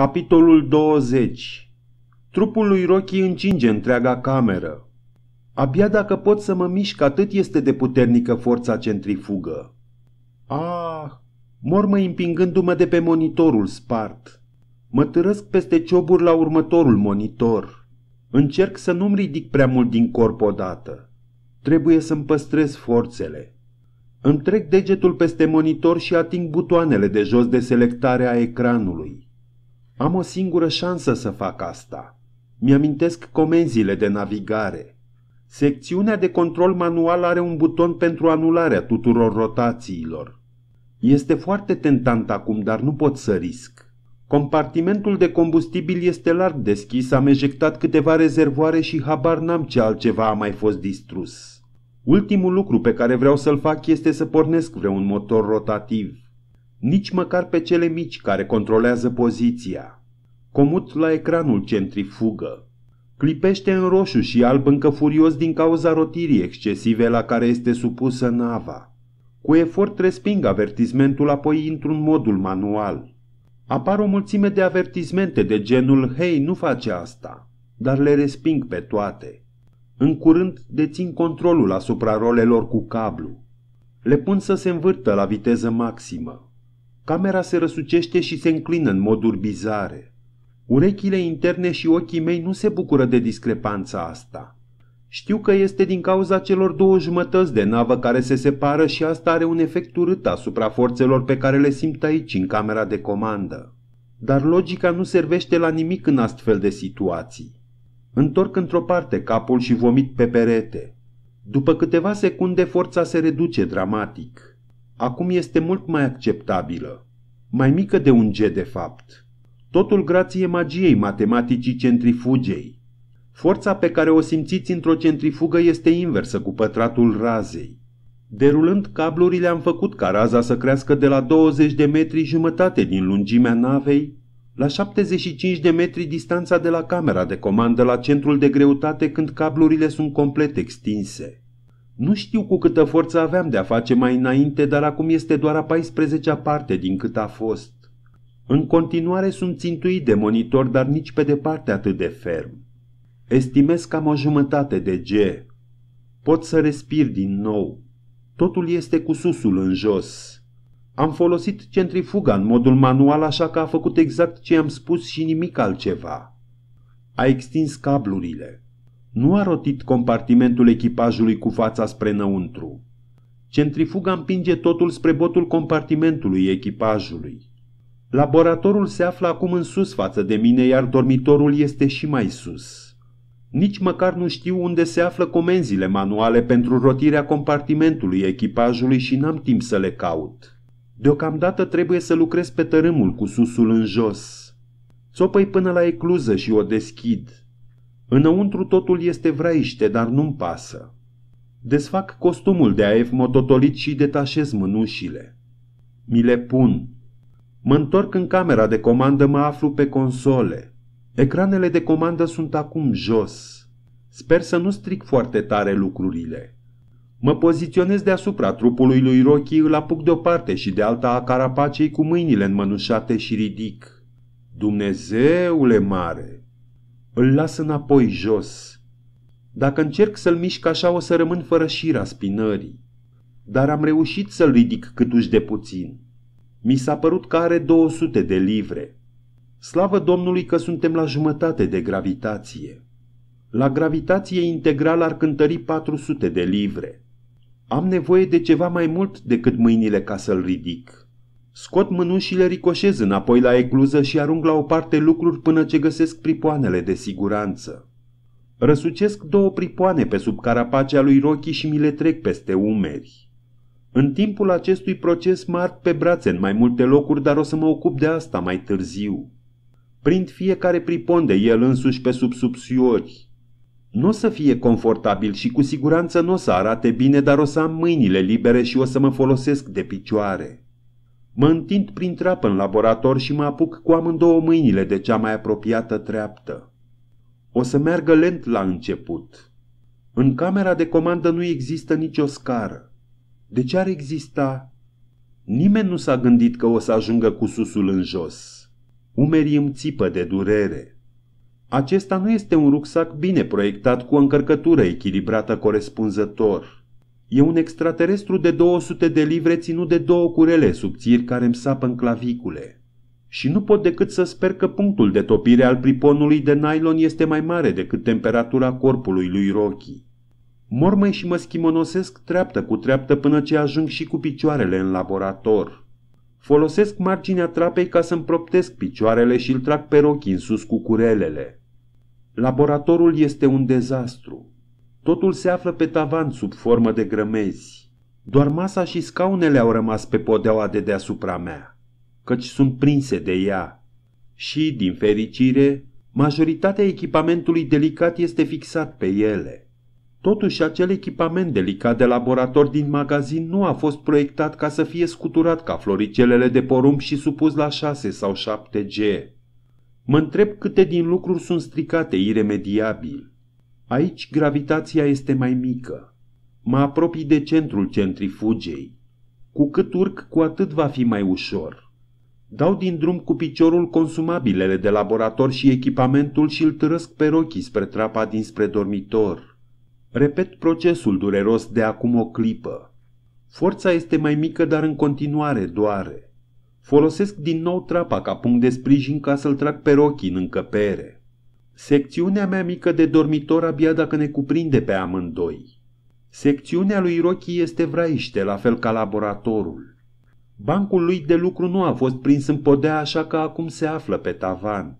Capitolul 20 Trupul lui Rocky încinge întreaga cameră. Abia dacă pot să mă mișc, atât este de puternică forța centrifugă. Ah, mormăi împingându-mă de pe monitorul spart. Mă târăsc peste cioburi la următorul monitor. Încerc să nu-mi ridic prea mult din corp odată. Trebuie să-mi păstrez forțele. Îmi trec degetul peste monitor și ating butoanele de jos de selectare a ecranului. Am o singură șansă să fac asta. Mi-amintesc comenzile de navigare. Secțiunea de control manual are un buton pentru anularea tuturor rotațiilor. Este foarte tentant acum, dar nu pot să risc. Compartimentul de combustibil este larg deschis, am ejectat câteva rezervoare și habar n-am ce altceva a mai fost distrus. Ultimul lucru pe care vreau să-l fac este să pornesc vreun motor rotativ nici măcar pe cele mici care controlează poziția. Comut la ecranul centrifugă. Clipește în roșu și alb încă furios din cauza rotirii excesive la care este supusă nava. Cu efort resping avertismentul apoi într-un modul manual. Apar o mulțime de avertismente de genul Hei, nu face asta!" dar le resping pe toate. În curând dețin controlul asupra rolelor cu cablu. Le pun să se învârtă la viteză maximă. Camera se răsucește și se înclină în moduri bizare. Urechile interne și ochii mei nu se bucură de discrepanța asta. Știu că este din cauza celor două jumătăți de navă care se separă și asta are un efect urât asupra forțelor pe care le simt aici, în camera de comandă. Dar logica nu servește la nimic în astfel de situații. Întorc într-o parte capul și vomit pe perete. După câteva secunde forța se reduce dramatic acum este mult mai acceptabilă, mai mică de un G de fapt. Totul grație magiei matematicii centrifugei. Forța pe care o simțiți într-o centrifugă este inversă cu pătratul razei. Derulând cablurile am făcut ca raza să crească de la 20 de metri jumătate din lungimea navei la 75 de metri distanța de la camera de comandă la centrul de greutate când cablurile sunt complet extinse. Nu știu cu câtă forță aveam de a face mai înainte, dar acum este doar a 14-a parte din cât a fost. În continuare sunt țintuit de monitor, dar nici pe departe atât de ferm. Estimez cam o jumătate de G. Pot să respir din nou. Totul este cu susul în jos. Am folosit centrifuga în modul manual, așa că a făcut exact ce am spus și nimic altceva. A extins cablurile nu a rotit compartimentul echipajului cu fața spre înăuntru. Centrifuga împinge totul spre botul compartimentului echipajului. Laboratorul se află acum în sus față de mine, iar dormitorul este și mai sus. Nici măcar nu știu unde se află comenzile manuale pentru rotirea compartimentului echipajului și n-am timp să le caut. Deocamdată trebuie să lucrez pe tărâmul cu susul în jos. Țopăi până la ecluză și o deschid. Înăuntru totul este vraiște, dar nu-mi pasă. Desfac costumul de aef mototolit și detașez mânușile. Mi le pun. Mă întorc în camera de comandă, mă aflu pe console. Ecranele de comandă sunt acum jos. Sper să nu stric foarte tare lucrurile. Mă poziționez deasupra trupului lui Rocky, îl apuc de o parte și de alta a carapacei cu mâinile înmănușate și ridic. Dumnezeule mare! Îl las înapoi jos. Dacă încerc să-l mișc așa, o să rămân fără șira spinării. Dar am reușit să-l ridic câtuși de puțin. Mi s-a părut că are 200 de livre. Slavă Domnului că suntem la jumătate de gravitație. La gravitație integral ar cântări 400 de livre. Am nevoie de ceva mai mult decât mâinile ca să-l ridic. Scot mânușile ricoșez înapoi la egluză și arunc la o parte lucruri până ce găsesc pripoanele de siguranță. Răsucesc două pripoane pe sub carapacea lui Rochi și mi le trec peste umeri. În timpul acestui proces mă ard pe brațe în mai multe locuri, dar o să mă ocup de asta mai târziu. Prind fiecare pripon de el însuși pe sub subsiori. Nu o să fie confortabil și cu siguranță nu o să arate bine, dar o să am mâinile libere și o să mă folosesc de picioare. Mă întind prin trapă în laborator și mă apuc cu amândouă mâinile de cea mai apropiată treaptă. O să meargă lent la început. În camera de comandă nu există nicio scară. De ce ar exista? Nimeni nu s-a gândit că o să ajungă cu susul în jos. Umerii îmi țipă de durere. Acesta nu este un rucsac bine proiectat cu o încărcătură echilibrată corespunzător – E un extraterestru de 200 de livre ținut de două curele subțiri care îmi sapă în clavicule. Și nu pot decât să sper că punctul de topire al priponului de nylon este mai mare decât temperatura corpului lui Rocky. Mormăi și mă schimonosesc treaptă cu treaptă până ce ajung și cu picioarele în laborator. Folosesc marginea trapei ca să-mi proptesc picioarele și îl trag pe rochi în sus cu curelele. Laboratorul este un dezastru. Totul se află pe tavan sub formă de grămezi. Doar masa și scaunele au rămas pe podeaua de deasupra mea, căci sunt prinse de ea. Și, din fericire, majoritatea echipamentului delicat este fixat pe ele. Totuși, acel echipament delicat de laborator din magazin nu a fost proiectat ca să fie scuturat ca floricelele de porumb și supus la 6 sau 7G. Mă întreb câte din lucruri sunt stricate iremediabil. Aici gravitația este mai mică. Mă apropii de centrul centrifugei. Cu cât urc, cu atât va fi mai ușor. Dau din drum cu piciorul consumabilele de laborator și echipamentul și îl târăsc pe rochii spre trapa dinspre dormitor. Repet procesul dureros de acum o clipă. Forța este mai mică, dar în continuare doare. Folosesc din nou trapa ca punct de sprijin ca să-l trag pe rochii în încăpere. Secțiunea mea mică de dormitor abia dacă ne cuprinde pe amândoi. Secțiunea lui Rochi este vraiște, la fel ca laboratorul. Bancul lui de lucru nu a fost prins în podea așa că acum se află pe tavan.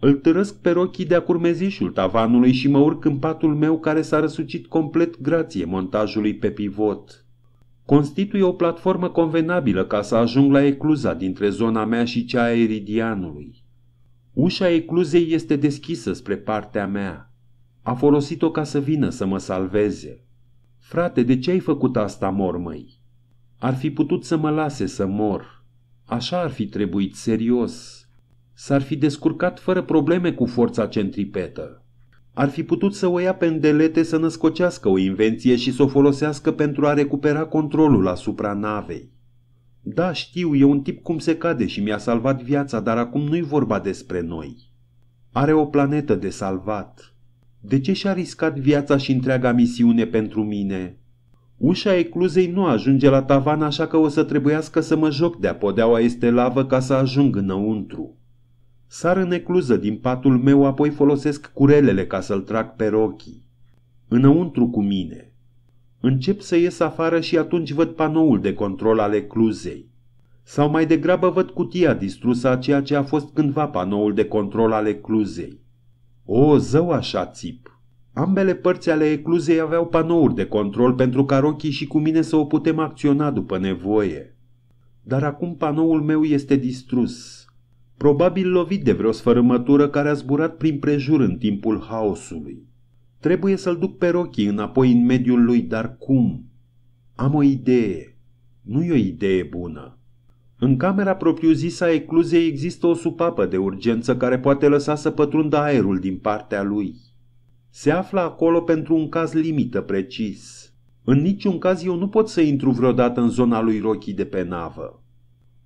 Îl târăsc pe rochii de-a curmezișul tavanului și mă urc în patul meu care s-a răsucit complet grație montajului pe pivot. Constituie o platformă convenabilă ca să ajung la ecluza dintre zona mea și cea a Eridianului. Ușa ecluzei este deschisă spre partea mea. A folosit-o ca să vină să mă salveze. Frate, de ce ai făcut asta, mor, Ar fi putut să mă lase să mor. Așa ar fi trebuit, serios. S-ar fi descurcat fără probleme cu forța centripetă. Ar fi putut să o ia pe îndelete să născocească o invenție și să o folosească pentru a recupera controlul asupra navei. Da, știu, e un tip cum se cade și mi-a salvat viața, dar acum nu-i vorba despre noi. Are o planetă de salvat. De ce și-a riscat viața și întreaga misiune pentru mine? Ușa ecluzei nu ajunge la tavan, așa că o să trebuiască să mă joc de-a podeaua este lavă ca să ajung înăuntru. Sar în ecluză din patul meu, apoi folosesc curelele ca să-l trag pe rochii. Înăuntru cu mine. Încep să ies afară și atunci văd panoul de control ale cluzei. Sau mai degrabă văd cutia distrusă a ceea ce a fost cândva panoul de control ale cluzei. O, zău așa țip! Ambele părți ale ecluzei aveau panouri de control pentru ca rochii și cu mine să o putem acționa după nevoie. Dar acum panoul meu este distrus. Probabil lovit de vreo sfărâmătură care a zburat prin prejur în timpul haosului. Trebuie să-l duc pe rochii înapoi în mediul lui, dar cum? Am o idee. Nu e o idee bună. În camera propriu-zisă a ecluzei există o supapă de urgență care poate lăsa să pătrundă aerul din partea lui. Se află acolo pentru un caz limită precis. În niciun caz eu nu pot să intru vreodată în zona lui Rocky de pe navă.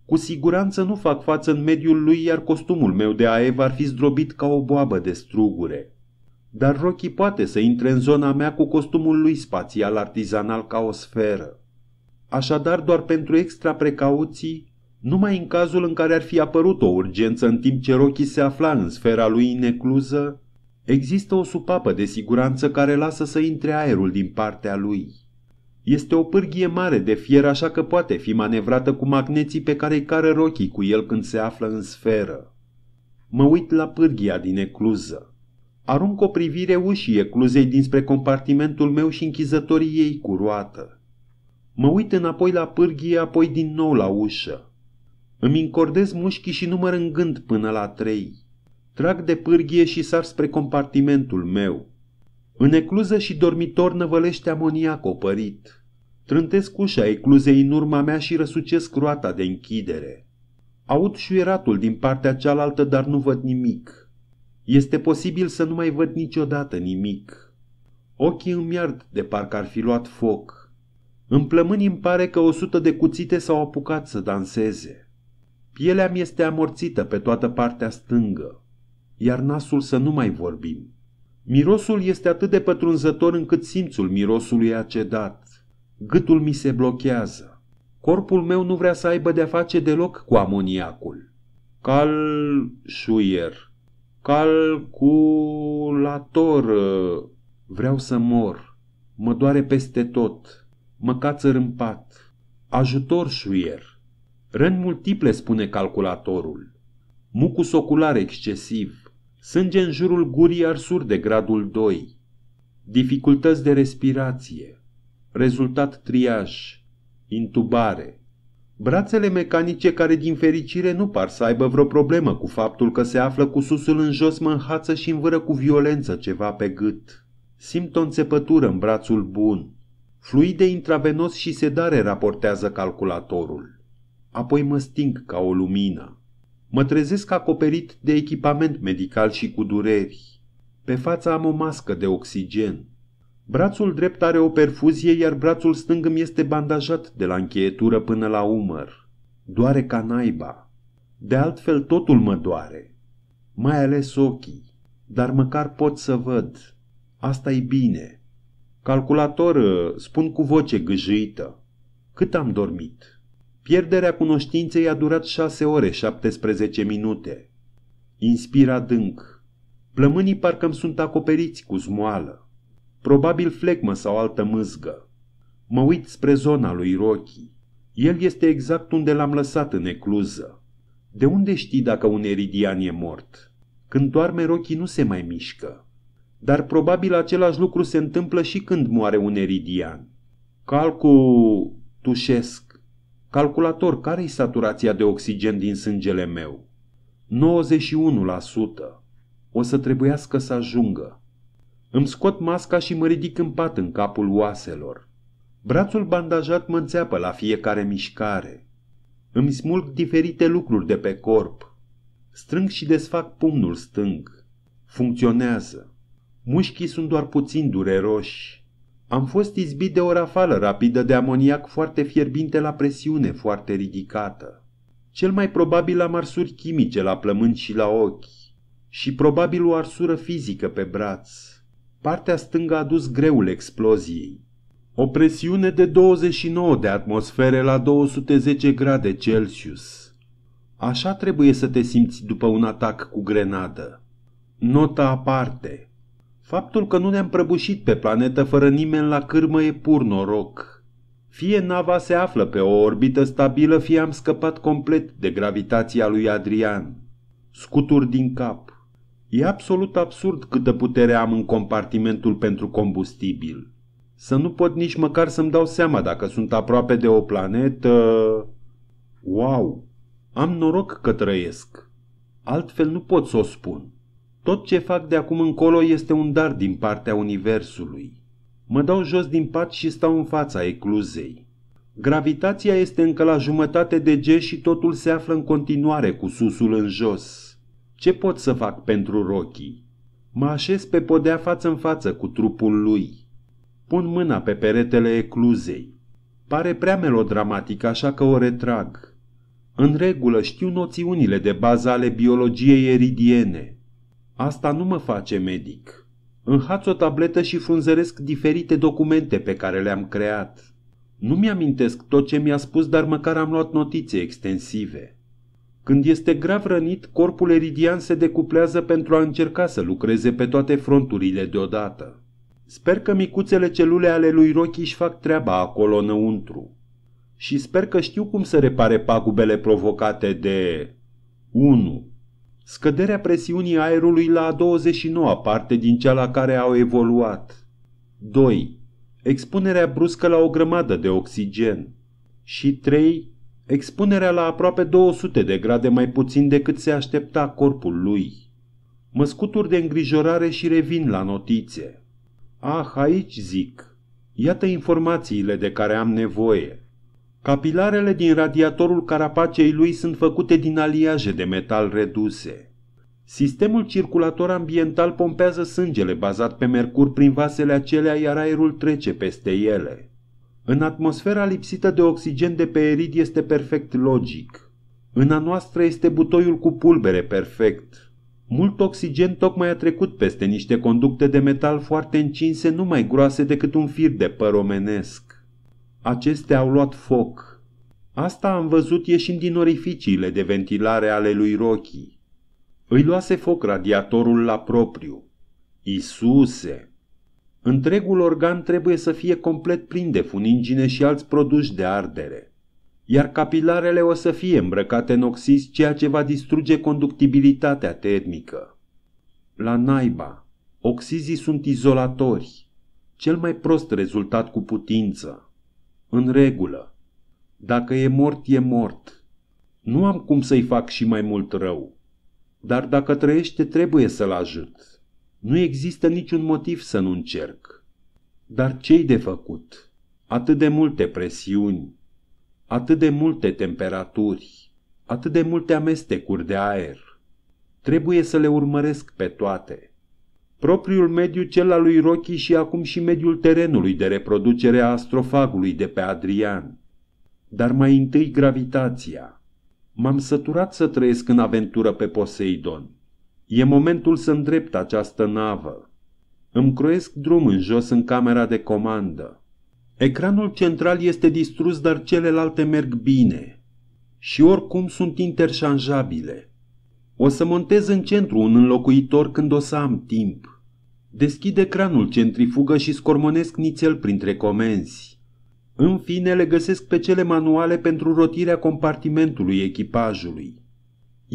Cu siguranță nu fac față în mediul lui, iar costumul meu de aev ar fi zdrobit ca o boabă de strugure. Dar Rocky poate să intre în zona mea cu costumul lui spațial artizanal ca o sferă. Așadar, doar pentru extra precauții, numai în cazul în care ar fi apărut o urgență în timp ce Rocky se afla în sfera lui inecluză, există o supapă de siguranță care lasă să intre aerul din partea lui. Este o pârghie mare de fier, așa că poate fi manevrată cu magneții pe care îi cară Rocky cu el când se află în sferă. Mă uit la pârghia din ecluză. Arunc o privire ușie cluzei dinspre compartimentul meu și închizătorii ei cu roată. Mă uit înapoi la pârghie, apoi din nou la ușă. Îmi încordez mușchii și număr în gând până la trei. Trag de pârghie și sar spre compartimentul meu. În ecluză și dormitor năvălește amoniac opărit. Trântesc ușa ecluzei în urma mea și răsucesc roata de închidere. Aud șuieratul din partea cealaltă, dar nu văd nimic. Este posibil să nu mai văd niciodată nimic. Ochii îmi ard de parcă ar fi luat foc. În plămâni îmi pare că o sută de cuțite s-au apucat să danseze. Pielea mi este amorțită pe toată partea stângă, iar nasul să nu mai vorbim. Mirosul este atât de pătrunzător încât simțul mirosului a cedat. Gâtul mi se blochează. Corpul meu nu vrea să aibă de-a face deloc cu amoniacul. Cal șuier, Calculator. Vreau să mor. Mă doare peste tot. Mă cață în pat. Ajutor, șuier. Răni multiple, spune calculatorul. Mucus ocular excesiv. Sânge în jurul gurii arsuri de gradul 2. Dificultăți de respirație. Rezultat triaj. Intubare. Brațele mecanice care din fericire nu par să aibă vreo problemă cu faptul că se află cu susul în jos mă înhață și învâră cu violență ceva pe gât. Simt o înțepătură în brațul bun. Fluide intravenos și sedare raportează calculatorul. Apoi mă sting ca o lumină. Mă trezesc acoperit de echipament medical și cu dureri. Pe fața am o mască de oxigen. Brațul drept are o perfuzie, iar brațul stâng îmi este bandajat de la încheietură până la umăr. Doare ca naiba. De altfel totul mă doare. Mai ales ochii. Dar măcar pot să văd. asta e bine. Calculator, ă, spun cu voce gâjâită. Cât am dormit? Pierderea cunoștinței a durat 6 ore 17 minute. Inspira adânc. Plămânii parcă-mi sunt acoperiți cu zmoală probabil flecmă sau altă mâzgă. Mă uit spre zona lui Rochi. El este exact unde l-am lăsat în ecluză. De unde știi dacă un eridian e mort? Când doarme, Rochi nu se mai mișcă. Dar probabil același lucru se întâmplă și când moare un eridian. Calcu... tușesc. Calculator, care-i saturația de oxigen din sângele meu? 91%. O să trebuiască să ajungă. Îmi scot masca și mă ridic în pat în capul oaselor. Brațul bandajat mă înțeapă la fiecare mișcare. Îmi smulg diferite lucruri de pe corp. Strâng și desfac pumnul stâng. Funcționează. Mușchii sunt doar puțin dureroși. Am fost izbit de o rafală rapidă de amoniac foarte fierbinte la presiune foarte ridicată. Cel mai probabil am arsuri chimice la plămâni și la ochi și probabil o arsură fizică pe braț. Partea stângă a dus greul exploziei. O presiune de 29 de atmosfere la 210 grade Celsius. Așa trebuie să te simți după un atac cu grenadă. Nota aparte. Faptul că nu ne-am prăbușit pe planetă fără nimeni la cârmă e pur noroc. Fie nava se află pe o orbită stabilă, fie am scăpat complet de gravitația lui Adrian. Scuturi din cap. E absolut absurd câtă putere am în compartimentul pentru combustibil. Să nu pot nici măcar să-mi dau seama dacă sunt aproape de o planetă... Wow! Am noroc că trăiesc. Altfel nu pot să o spun. Tot ce fac de acum încolo este un dar din partea Universului. Mă dau jos din pat și stau în fața ecluzei. Gravitația este încă la jumătate de G și totul se află în continuare cu susul în jos. Ce pot să fac pentru Rocky? Mă așez pe podea față în față cu trupul lui. Pun mâna pe peretele ecluzei. Pare prea melodramatic, așa că o retrag. În regulă știu noțiunile de bază ale biologiei eridiene. Asta nu mă face medic. Înhaț o tabletă și frunzăresc diferite documente pe care le-am creat. Nu mi-amintesc tot ce mi-a spus, dar măcar am luat notițe extensive. Când este grav rănit, corpul eridian se decuplează pentru a încerca să lucreze pe toate fronturile deodată. Sper că micuțele celule ale lui Rocky își fac treaba acolo înăuntru. Și sper că știu cum să repare pagubele provocate de... 1. Scăderea presiunii aerului la a 29-a parte din cea la care au evoluat. 2. Expunerea bruscă la o grămadă de oxigen. Și 3. Expunerea la aproape 200 de grade mai puțin decât se aștepta corpul lui. Mă scutur de îngrijorare și revin la notițe. Ah, aici zic. Iată informațiile de care am nevoie. Capilarele din radiatorul carapacei lui sunt făcute din aliaje de metal reduse. Sistemul circulator ambiental pompează sângele bazat pe mercur prin vasele acelea, iar aerul trece peste ele. În atmosfera lipsită de oxigen de pe erid este perfect logic. În a noastră este butoiul cu pulbere perfect. Mult oxigen tocmai a trecut peste niște conducte de metal foarte încinse, nu mai groase decât un fir de păr omenesc. Acestea au luat foc. Asta am văzut ieșind din orificiile de ventilare ale lui Rocky. Îi luase foc radiatorul la propriu. Isuse! Întregul organ trebuie să fie complet plin de funingine și alți produși de ardere. Iar capilarele o să fie îmbrăcate în oxis, ceea ce va distruge conductibilitatea termică. La naiba, oxizii sunt izolatori. Cel mai prost rezultat cu putință. În regulă. Dacă e mort, e mort. Nu am cum să-i fac și mai mult rău. Dar dacă trăiește, trebuie să-l ajut. Nu există niciun motiv să nu încerc. Dar ce-i de făcut? Atât de multe presiuni, atât de multe temperaturi, atât de multe amestecuri de aer. Trebuie să le urmăresc pe toate. Propriul mediu cel al lui Rochi și acum și mediul terenului de reproducere a astrofagului de pe Adrian. Dar mai întâi gravitația. M-am săturat să trăiesc în aventură pe Poseidon E momentul să îndrept această navă. Îmi croiesc drum în jos în camera de comandă. Ecranul central este distrus, dar celelalte merg bine. Și oricum sunt interșanjabile. O să montez în centru un înlocuitor când o să am timp. Deschid ecranul centrifugă și scormonesc nițel printre comenzi. În fine le găsesc pe cele manuale pentru rotirea compartimentului echipajului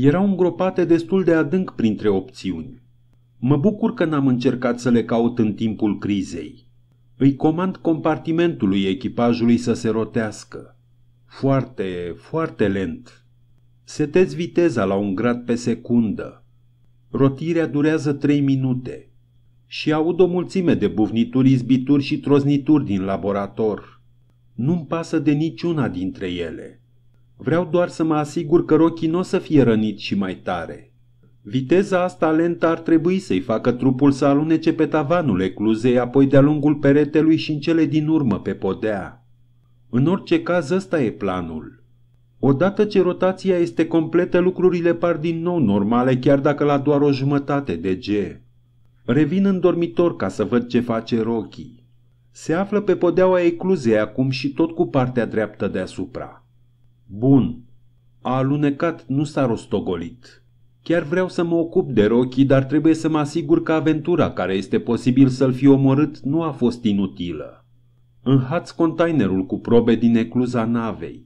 erau îngropate destul de adânc printre opțiuni. Mă bucur că n-am încercat să le caut în timpul crizei. Îi comand compartimentului echipajului să se rotească. Foarte, foarte lent. Setez viteza la un grad pe secundă. Rotirea durează trei minute. Și aud o mulțime de buvnituri, izbituri și troznituri din laborator. Nu-mi pasă de niciuna dintre ele. Vreau doar să mă asigur că rochii nu o să fie rănit și mai tare. Viteza asta lentă ar trebui să-i facă trupul să alunece pe tavanul ecluzei, apoi de-a lungul peretelui și în cele din urmă pe podea. În orice caz, ăsta e planul. Odată ce rotația este completă, lucrurile par din nou normale, chiar dacă la doar o jumătate de G. Revin în dormitor ca să văd ce face Rocky. Se află pe podeaua ecluzei acum și tot cu partea dreaptă deasupra. Bun. A alunecat, nu s-a rostogolit. Chiar vreau să mă ocup de rochii, dar trebuie să mă asigur că aventura care este posibil să-l fi omorât nu a fost inutilă. Înhați containerul cu probe din ecluza navei.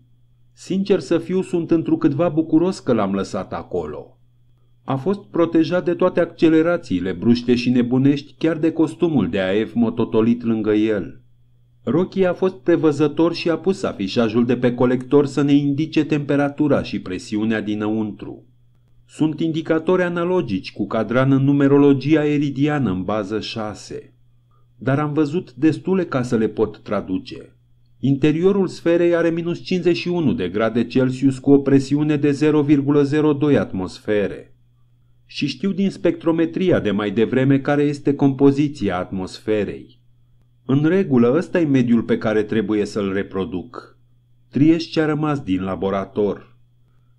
Sincer să fiu, sunt întrucâtva bucuros că l-am lăsat acolo. A fost protejat de toate accelerațiile bruște și nebunești, chiar de costumul de AF mototolit lângă el. Rocky a fost prevăzător și a pus afișajul de pe colector să ne indice temperatura și presiunea dinăuntru. Sunt indicatori analogici cu cadran în numerologia eridiană în bază 6. Dar am văzut destule ca să le pot traduce. Interiorul sferei are minus 51 de grade Celsius cu o presiune de 0,02 atmosfere. Și știu din spectrometria de mai devreme care este compoziția atmosferei. În regulă, ăsta e mediul pe care trebuie să-l reproduc. Triești ce-a rămas din laborator.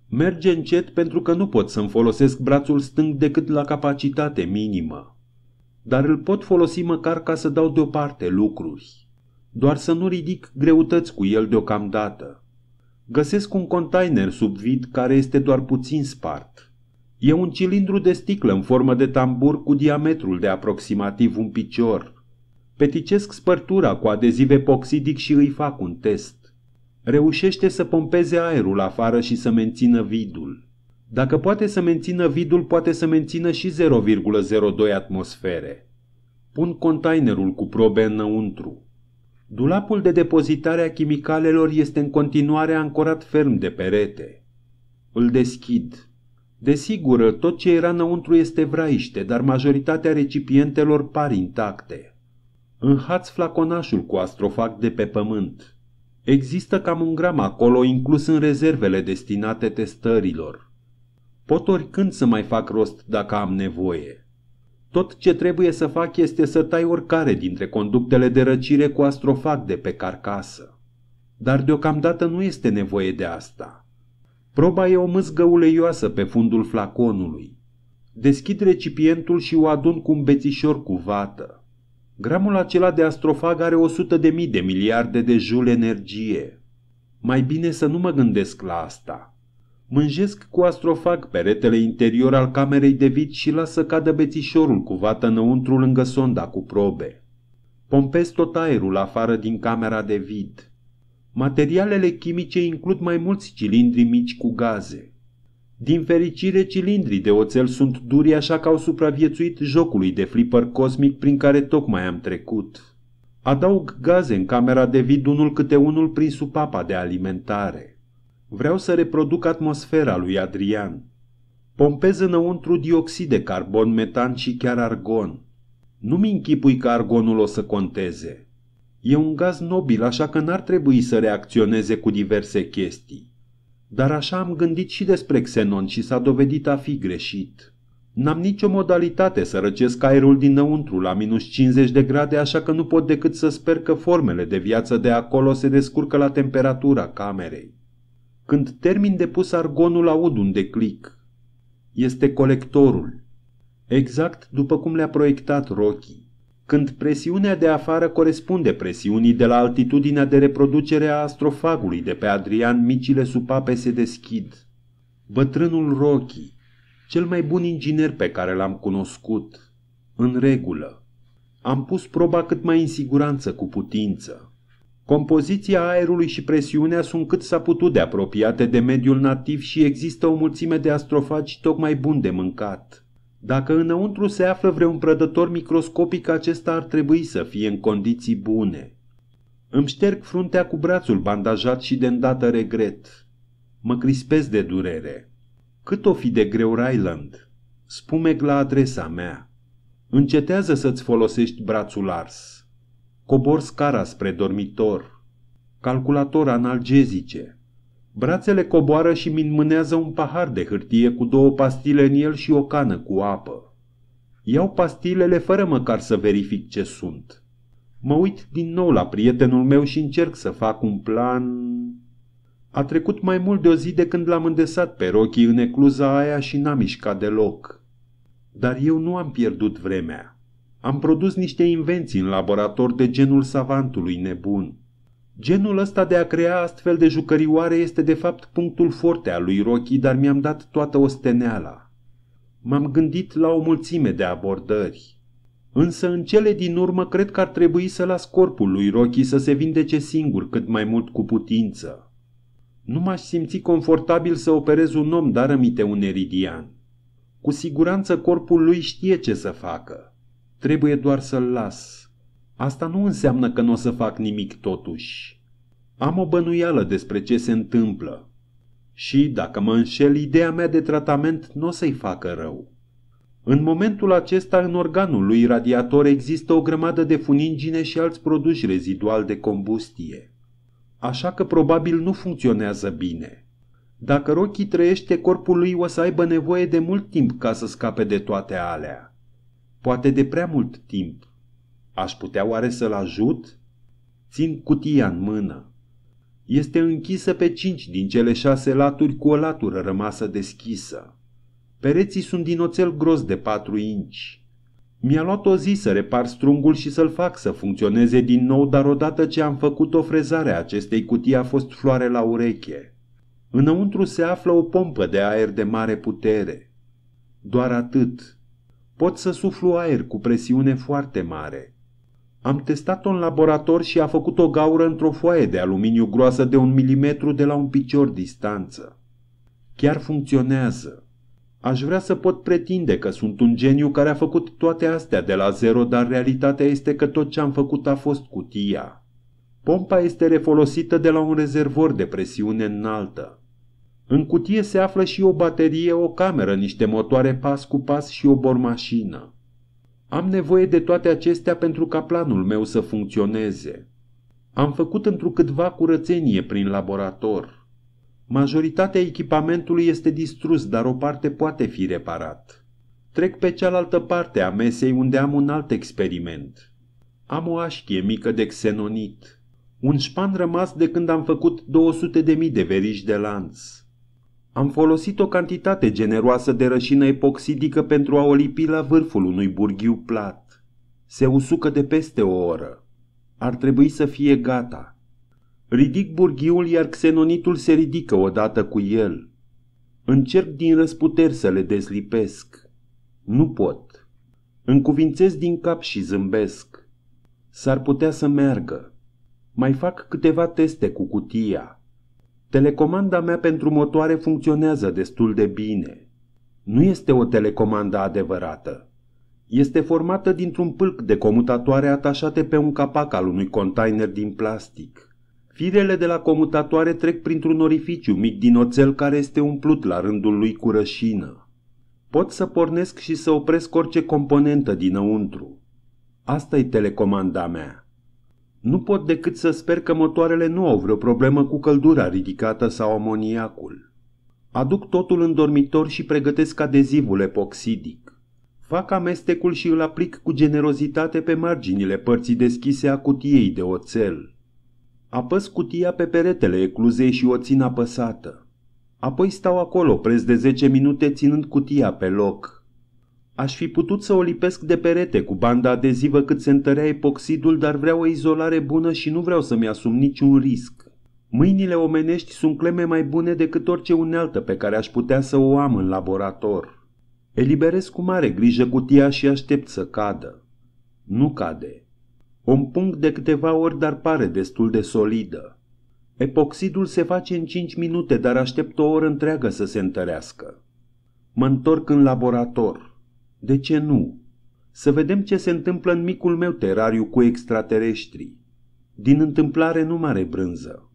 Merge încet pentru că nu pot să-mi folosesc brațul stâng decât la capacitate minimă. Dar îl pot folosi măcar ca să dau deoparte lucruri. Doar să nu ridic greutăți cu el deocamdată. Găsesc un container sub vid care este doar puțin spart. E un cilindru de sticlă în formă de tambur cu diametrul de aproximativ un picior – Peticesc spărtura cu adeziv epoxidic și îi fac un test. Reușește să pompeze aerul afară și să mențină vidul. Dacă poate să mențină vidul, poate să mențină și 0,02 atmosfere. Pun containerul cu probe înăuntru. Dulapul de depozitare a chimicalelor este în continuare ancorat ferm de perete. Îl deschid. Desigur, tot ce era înăuntru este vraiște, dar majoritatea recipientelor par intacte. Înhați flaconașul cu astrofac de pe pământ. Există cam un gram acolo inclus în rezervele destinate testărilor. Pot oricând să mai fac rost dacă am nevoie. Tot ce trebuie să fac este să tai oricare dintre conductele de răcire cu astrofac de pe carcasă. Dar deocamdată nu este nevoie de asta. Proba e o mâzgă uleioasă pe fundul flaconului. Deschid recipientul și o adun cu un bețișor cu vată. Gramul acela de astrofag are 100 de mii de miliarde de jule energie. Mai bine să nu mă gândesc la asta. Mânjesc cu astrofag peretele interior al camerei de vid și lasă cadă bețișorul cu vată înăuntru lângă sonda cu probe. Pompez tot aerul afară din camera de vid. Materialele chimice includ mai mulți cilindri mici cu gaze. Din fericire, cilindrii de oțel sunt duri așa că au supraviețuit jocului de flipper cosmic prin care tocmai am trecut. Adaug gaze în camera de vid unul câte unul prin supapa de alimentare. Vreau să reproduc atmosfera lui Adrian. Pompez înăuntru dioxid de carbon, metan și chiar argon. Nu-mi închipui că argonul o să conteze. E un gaz nobil, așa că n-ar trebui să reacționeze cu diverse chestii. Dar așa am gândit și despre Xenon și s-a dovedit a fi greșit. N-am nicio modalitate să răcesc aerul dinăuntru la minus 50 de grade, așa că nu pot decât să sper că formele de viață de acolo se descurcă la temperatura camerei. Când termin de pus argonul, aud un declic. Este colectorul. Exact după cum le-a proiectat Rocky când presiunea de afară corespunde presiunii de la altitudinea de reproducere a astrofagului de pe Adrian, micile supape se deschid. Bătrânul Rochi, cel mai bun inginer pe care l-am cunoscut, în regulă. Am pus proba cât mai în siguranță cu putință. Compoziția aerului și presiunea sunt cât s-a putut de apropiate de mediul nativ și există o mulțime de astrofagi tocmai buni de mâncat. Dacă înăuntru se află vreun prădător microscopic, acesta ar trebui să fie în condiții bune. Îmi șterg fruntea cu brațul bandajat și de îndată regret. Mă crispez de durere. Cât o fi de greu Ryland? spume la adresa mea. Încetează să-ți folosești brațul ars. Cobor scara spre dormitor. Calculator analgezice. Brațele coboară și minmânează un pahar de hârtie cu două pastile în el și o cană cu apă. Iau pastilele fără măcar să verific ce sunt. Mă uit din nou la prietenul meu și încerc să fac un plan... A trecut mai mult de o zi de când l-am îndesat pe rochii în ecluza aia și n-a mișcat deloc. Dar eu nu am pierdut vremea. Am produs niște invenții în laborator de genul savantului nebun. Genul ăsta de a crea astfel de jucărioare este de fapt punctul forte al lui Rocky, dar mi-am dat toată osteneala. M-am gândit la o mulțime de abordări. Însă în cele din urmă cred că ar trebui să las corpul lui Rocky să se vindece singur cât mai mult cu putință. Nu m-aș simți confortabil să operez un om dar darămite un eridian. Cu siguranță corpul lui știe ce să facă. Trebuie doar să-l las. Asta nu înseamnă că nu o să fac nimic totuși. Am o bănuială despre ce se întâmplă. Și, dacă mă înșel, ideea mea de tratament nu o să-i facă rău. În momentul acesta, în organul lui radiator există o grămadă de funingine și alți produși rezidual de combustie. Așa că probabil nu funcționează bine. Dacă Rocky trăiește, corpul lui o să aibă nevoie de mult timp ca să scape de toate alea. Poate de prea mult timp. Aș putea oare să-l ajut? Țin cutia în mână. Este închisă pe cinci din cele șase laturi cu o latură rămasă deschisă. Pereții sunt din oțel gros de patru inci. Mi-a luat o zi să repar strungul și să-l fac să funcționeze din nou, dar odată ce am făcut o frezare a acestei cutii a fost floare la ureche. Înăuntru se află o pompă de aer de mare putere. Doar atât. Pot să suflu aer cu presiune foarte mare. Am testat-o în laborator și a făcut o gaură într-o foaie de aluminiu groasă de un milimetru de la un picior distanță. Chiar funcționează. Aș vrea să pot pretinde că sunt un geniu care a făcut toate astea de la zero, dar realitatea este că tot ce am făcut a fost cutia. Pompa este refolosită de la un rezervor de presiune înaltă. În cutie se află și o baterie, o cameră, niște motoare pas cu pas și o bormașină. Am nevoie de toate acestea pentru ca planul meu să funcționeze. Am făcut câtva curățenie prin laborator. Majoritatea echipamentului este distrus, dar o parte poate fi reparat. Trec pe cealaltă parte a mesei unde am un alt experiment. Am o așchie mică de xenonit. Un șpan rămas de când am făcut 200.000 de verigi de lanț. Am folosit o cantitate generoasă de rășină epoxidică pentru a o lipi la vârful unui burghiu plat. Se usucă de peste o oră. Ar trebui să fie gata. Ridic burghiul, iar xenonitul se ridică odată cu el. Încerc din răsputeri să le dezlipesc. Nu pot. Încuvințez din cap și zâmbesc. S-ar putea să meargă. Mai fac câteva teste cu cutia. Telecomanda mea pentru motoare funcționează destul de bine. Nu este o telecomandă adevărată. Este formată dintr-un pâlc de comutatoare atașate pe un capac al unui container din plastic. Firele de la comutatoare trec printr-un orificiu mic din oțel care este umplut la rândul lui cu rășină. Pot să pornesc și să opresc orice componentă dinăuntru. Asta e telecomanda mea. Nu pot decât să sper că motoarele nu au vreo problemă cu căldura ridicată sau amoniacul. Aduc totul în dormitor și pregătesc adezivul epoxidic. Fac amestecul și îl aplic cu generozitate pe marginile părții deschise a cutiei de oțel. Apăs cutia pe peretele ecluzei și o țin apăsată. Apoi stau acolo preț de 10 minute ținând cutia pe loc, Aș fi putut să o lipesc de perete cu banda adezivă cât se întărea epoxidul, dar vreau o izolare bună și nu vreau să-mi asum niciun risc. Mâinile omenești sunt cleme mai bune decât orice unealtă pe care aș putea să o am în laborator. Eliberez cu mare grijă cutia și aștept să cadă. Nu cade. O împung de câteva ori, dar pare destul de solidă. Epoxidul se face în 5 minute, dar aștept o oră întreagă să se întărească. Mă întorc în laborator. De ce nu? Să vedem ce se întâmplă în micul meu terariu cu extraterestrii. Din întâmplare nu mare brânză.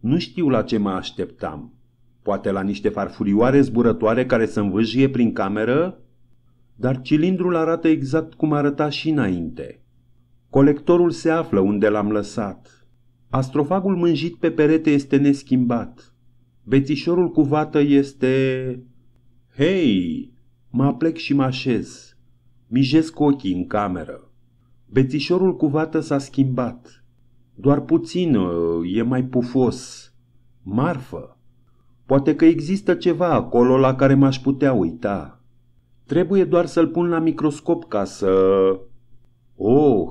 Nu știu la ce mă așteptam. Poate la niște farfurioare zburătoare care să învâjie prin cameră? Dar cilindrul arată exact cum arăta și înainte. Colectorul se află unde l-am lăsat. Astrofagul mânjit pe perete este neschimbat. Bețișorul cu vată este... Hei, Mă aplec și mă așez. Mijesc ochii în cameră. Bețișorul cu vată s-a schimbat. Doar puțin e mai pufos. Marfă. Poate că există ceva acolo la care m-aș putea uita. Trebuie doar să-l pun la microscop ca să... Oh,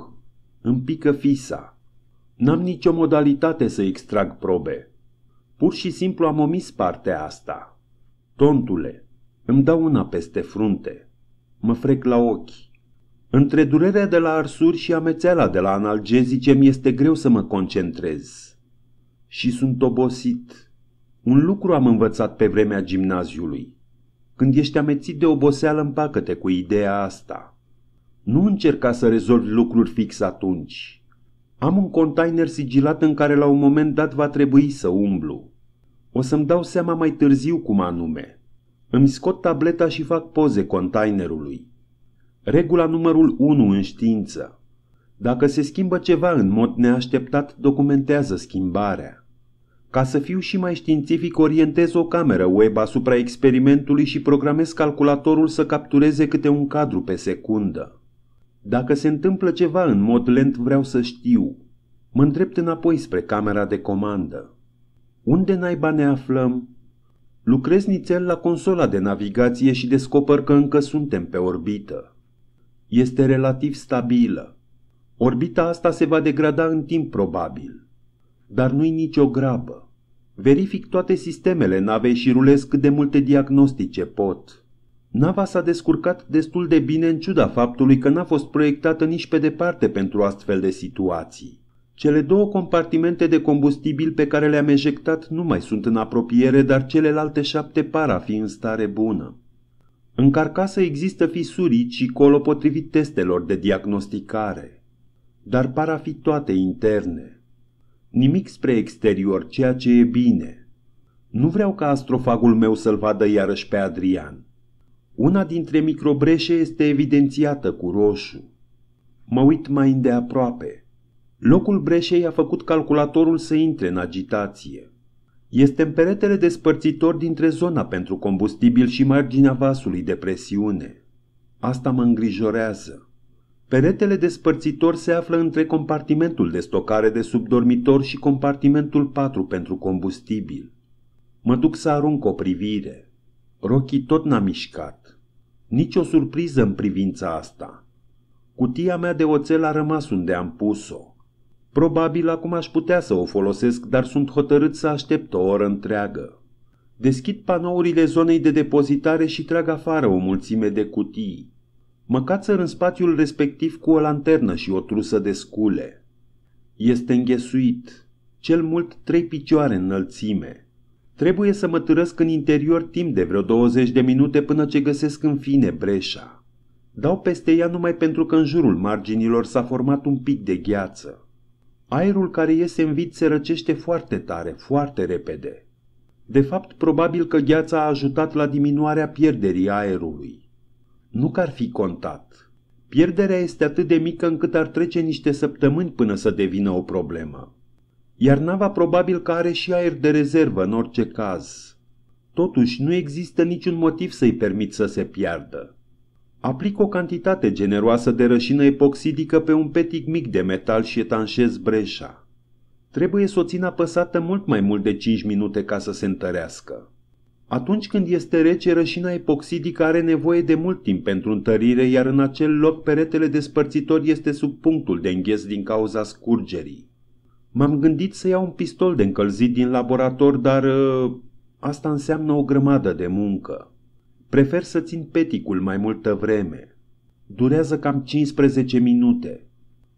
îmi pică fisa. N-am nicio modalitate să extrag probe. Pur și simplu am omis partea asta. Tontule, îmi dau una peste frunte. Mă frec la ochi. Între durerea de la arsuri și amețeala de la analgezice mi este greu să mă concentrez. Și sunt obosit. Un lucru am învățat pe vremea gimnaziului. Când ești amețit de oboseală, împacă-te cu ideea asta. Nu încerca să rezolvi lucruri fix atunci. Am un container sigilat în care la un moment dat va trebui să umblu. O să-mi dau seama mai târziu cum anume. Îmi scot tableta și fac poze containerului. Regula numărul 1 în știință. Dacă se schimbă ceva în mod neașteptat, documentează schimbarea. Ca să fiu și mai științific, orientez o cameră web asupra experimentului și programez calculatorul să captureze câte un cadru pe secundă. Dacă se întâmplă ceva în mod lent, vreau să știu. Mă îndrept înapoi spre camera de comandă. Unde naiba ne aflăm? Lucrez nițel la consola de navigație și descoper că încă suntem pe orbită. Este relativ stabilă. Orbita asta se va degrada în timp probabil. Dar nu-i nicio grabă. Verific toate sistemele navei și rulez cât de multe diagnostice pot. Nava s-a descurcat destul de bine în ciuda faptului că n-a fost proiectată nici pe departe pentru astfel de situații. Cele două compartimente de combustibil pe care le-am ejectat nu mai sunt în apropiere, dar celelalte șapte par a fi în stare bună. În carcasă există fisuri și colo potrivit testelor de diagnosticare, dar par a fi toate interne. Nimic spre exterior, ceea ce e bine. Nu vreau ca astrofagul meu să-l vadă iarăși pe Adrian. Una dintre microbreșe este evidențiată cu roșu. Mă uit mai îndeaproape. Locul breșei a făcut calculatorul să intre în agitație. Este în peretele despărțitor dintre zona pentru combustibil și marginea vasului de presiune. Asta mă îngrijorează. Peretele despărțitor se află între compartimentul de stocare de subdormitor și compartimentul 4 pentru combustibil. Mă duc să arunc o privire. Rocky tot n-a mișcat. Nici o surpriză în privința asta. Cutia mea de oțel a rămas unde am pus-o. Probabil acum aș putea să o folosesc, dar sunt hotărât să aștept o oră întreagă. Deschid panourile zonei de depozitare și trag afară o mulțime de cutii. Mă cațăr în spațiul respectiv cu o lanternă și o trusă de scule. Este înghesuit, cel mult trei picioare înălțime. Trebuie să mă târăsc în interior timp de vreo 20 de minute până ce găsesc în fine breșa. Dau peste ea numai pentru că în jurul marginilor s-a format un pic de gheață. Aerul care iese în vid se răcește foarte tare, foarte repede. De fapt, probabil că gheața a ajutat la diminuarea pierderii aerului. Nu că ar fi contat. Pierderea este atât de mică încât ar trece niște săptămâni până să devină o problemă. Iar nava probabil că are și aer de rezervă în orice caz. Totuși, nu există niciun motiv să-i permit să se piardă. Aplic o cantitate generoasă de rășină epoxidică pe un petic mic de metal și etanșez breșa. Trebuie să o țin apăsată mult mai mult de 5 minute ca să se întărească. Atunci când este rece, rășina epoxidică are nevoie de mult timp pentru întărire, iar în acel loc peretele despărțitor este sub punctul de îngheț din cauza scurgerii. M-am gândit să iau un pistol de încălzit din laborator, dar ă, asta înseamnă o grămadă de muncă. Prefer să țin peticul mai multă vreme. Durează cam 15 minute.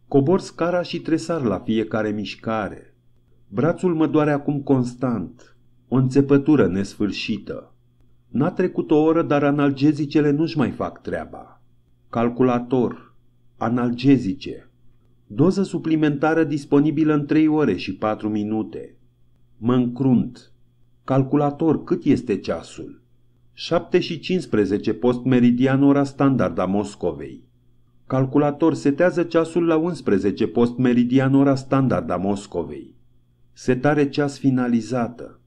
Cobor scara și tresar la fiecare mișcare. Brațul mă doare acum constant. O înțepătură nesfârșită. N-a trecut o oră, dar analgezicele nu-și mai fac treaba. Calculator. Analgezice. Doză suplimentară disponibilă în 3 ore și 4 minute. Mă încrunt. Calculator, cât este ceasul? 7 și 15 post meridian ora standard a Moscovei. Calculator setează ceasul la 11 post meridian ora standard a Moscovei. Setare ceas finalizată.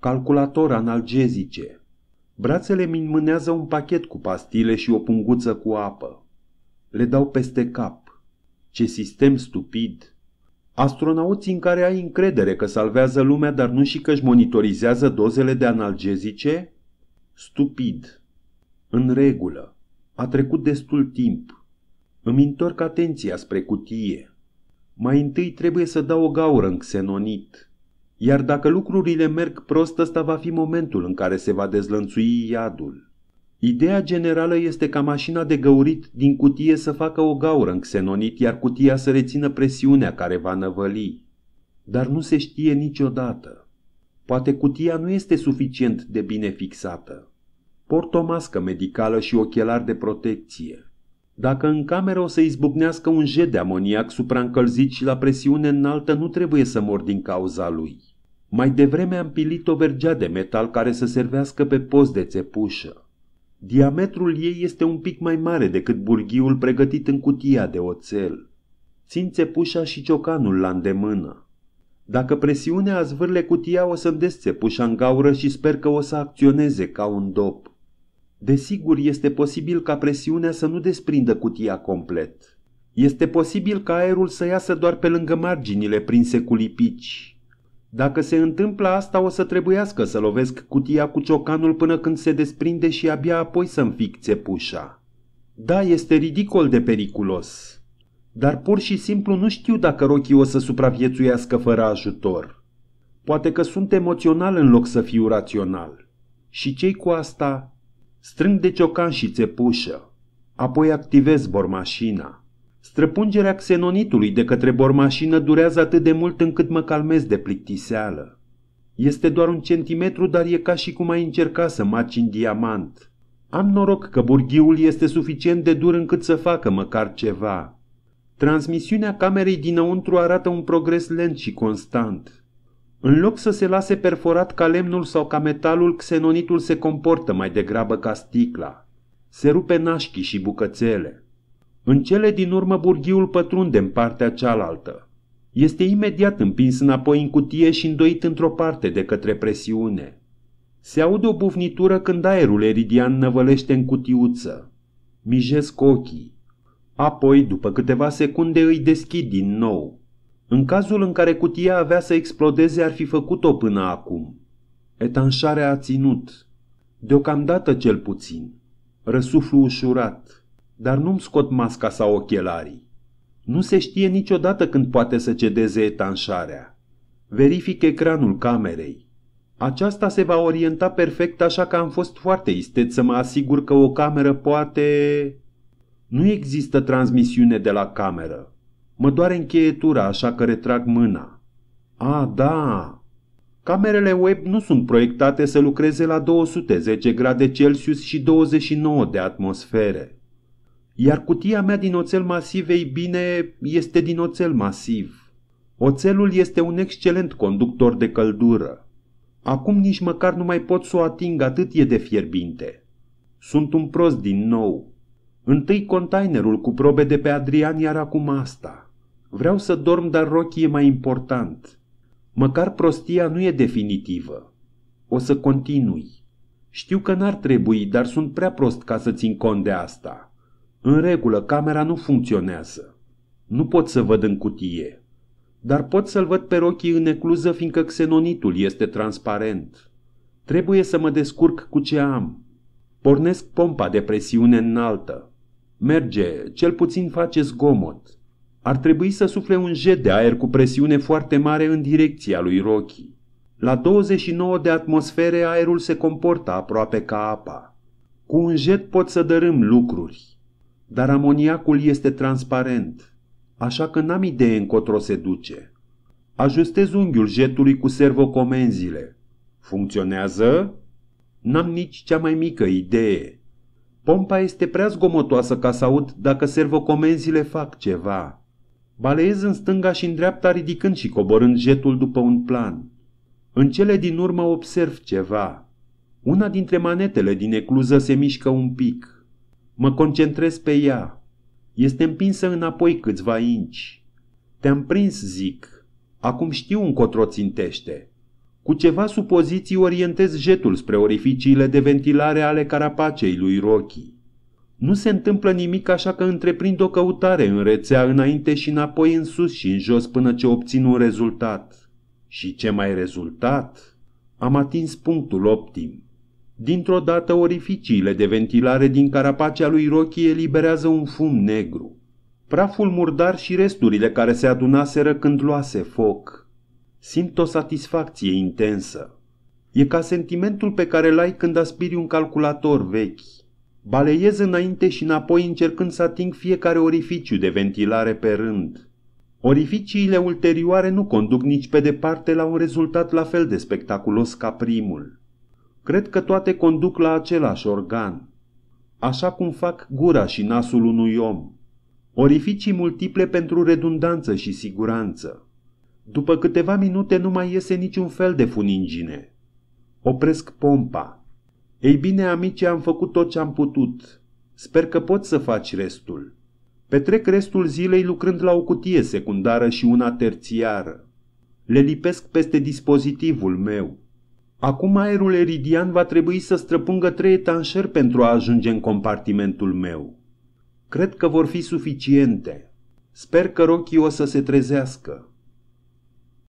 Calculator analgezice. Brațele mi mânează un pachet cu pastile și o punguță cu apă. Le dau peste cap. Ce sistem stupid! Astronauții în care ai încredere că salvează lumea, dar nu și că își monitorizează dozele de analgezice, Stupid. În regulă. A trecut destul timp. Îmi întorc atenția spre cutie. Mai întâi trebuie să dau o gaură în xenonit. Iar dacă lucrurile merg prost, ăsta va fi momentul în care se va dezlănțui iadul. Ideea generală este ca mașina de găurit din cutie să facă o gaură în xenonit, iar cutia să rețină presiunea care va năvăli. Dar nu se știe niciodată. Poate cutia nu este suficient de bine fixată. Port o mască medicală și ochelari de protecție. Dacă în cameră o să izbucnească un jet de amoniac supraîncălzit și la presiune înaltă, nu trebuie să mor din cauza lui. Mai devreme am pilit o vergea de metal care să servească pe post de țepușă. Diametrul ei este un pic mai mare decât burghiul pregătit în cutia de oțel. Țin țepușa și ciocanul la îndemână. Dacă presiunea a zvârle cutia, o să-mi desțe pușa în gaură și sper că o să acționeze ca un dop. Desigur, este posibil ca presiunea să nu desprindă cutia complet. Este posibil ca aerul să iasă doar pe lângă marginile prinse cu lipici. Dacă se întâmplă asta, o să trebuiască să lovesc cutia cu ciocanul până când se desprinde și abia apoi să-mi fixe pușa. Da, este ridicol de periculos dar pur și simplu nu știu dacă Rocky o să supraviețuiască fără ajutor. Poate că sunt emoțional în loc să fiu rațional. Și cei cu asta? Strâng de ciocan și țepușă. Apoi activez bormașina. Străpungerea xenonitului de către bormașină durează atât de mult încât mă calmez de plictiseală. Este doar un centimetru, dar e ca și cum ai încerca să maci în diamant. Am noroc că burghiul este suficient de dur încât să facă măcar ceva. Transmisiunea camerei dinăuntru arată un progres lent și constant. În loc să se lase perforat ca lemnul sau ca metalul, xenonitul se comportă mai degrabă ca sticla. Se rupe nașchii și bucățele. În cele din urmă burghiul pătrunde în partea cealaltă. Este imediat împins înapoi în cutie și îndoit într-o parte de către presiune. Se aude o bufnitură când aerul eridian năvălește în cutiuță. Mijesc ochii. Apoi, după câteva secunde, îi deschid din nou. În cazul în care cutia avea să explodeze, ar fi făcut-o până acum. Etanșarea a ținut. Deocamdată cel puțin. Răsuflu ușurat, dar nu-mi scot masca sau ochelarii. Nu se știe niciodată când poate să cedeze etanșarea. Verific ecranul camerei. Aceasta se va orienta perfect așa că am fost foarte isteț să mă asigur că o cameră poate... Nu există transmisiune de la cameră. Mă doare încheietura, așa că retrag mâna. A, da! Camerele web nu sunt proiectate să lucreze la 210 grade Celsius și 29 de atmosfere. Iar cutia mea din oțel masiv, ei bine, este din oțel masiv. Oțelul este un excelent conductor de căldură. Acum nici măcar nu mai pot să o ating, atât e de fierbinte. Sunt un prost din nou. Întâi containerul cu probe de pe Adrian, iar acum asta. Vreau să dorm, dar rochii e mai important. Măcar prostia nu e definitivă. O să continui. Știu că n-ar trebui, dar sunt prea prost ca să țin cont de asta. În regulă, camera nu funcționează. Nu pot să văd în cutie. Dar pot să-l văd pe rochii în ecluză, fiindcă xenonitul este transparent. Trebuie să mă descurc cu ce am. Pornesc pompa de presiune înaltă. Merge, cel puțin face zgomot. Ar trebui să sufle un jet de aer cu presiune foarte mare în direcția lui Rocky. La 29 de atmosfere aerul se comportă aproape ca apa. Cu un jet pot să dărâm lucruri, dar amoniacul este transparent, așa că n-am idee încotro se duce. Ajustez unghiul jetului cu servocomenzile. Funcționează? N-am nici cea mai mică idee. Pompa este prea zgomotoasă ca să aud dacă servocomenzile fac ceva. Baleez în stânga și în dreapta ridicând și coborând jetul după un plan. În cele din urmă observ ceva. Una dintre manetele din ecluză se mișcă un pic. Mă concentrez pe ea. Este împinsă înapoi câțiva inci. Te-am prins, zic. Acum știu încotro țintește. Cu ceva supoziții orientez jetul spre orificiile de ventilare ale carapacei lui Rocky. Nu se întâmplă nimic așa că întreprind o căutare în rețea înainte și înapoi în sus și în jos până ce obțin un rezultat. Și ce mai rezultat? Am atins punctul optim. Dintr-o dată orificiile de ventilare din carapacea lui Rocky eliberează un fum negru. Praful murdar și resturile care se adunaseră când luase foc. Simt o satisfacție intensă. E ca sentimentul pe care l-ai când aspiri un calculator vechi. Baleiez înainte și înapoi încercând să ating fiecare orificiu de ventilare pe rând. Orificiile ulterioare nu conduc nici pe departe la un rezultat la fel de spectaculos ca primul. Cred că toate conduc la același organ, așa cum fac gura și nasul unui om. Orificii multiple pentru redundanță și siguranță. După câteva minute nu mai iese niciun fel de funingine. Opresc pompa. Ei bine, amice, am făcut tot ce am putut. Sper că pot să faci restul. Petrec restul zilei lucrând la o cutie secundară și una terțiară. Le lipesc peste dispozitivul meu. Acum aerul eridian va trebui să străpungă trei etanșeri pentru a ajunge în compartimentul meu. Cred că vor fi suficiente. Sper că Rocky o să se trezească.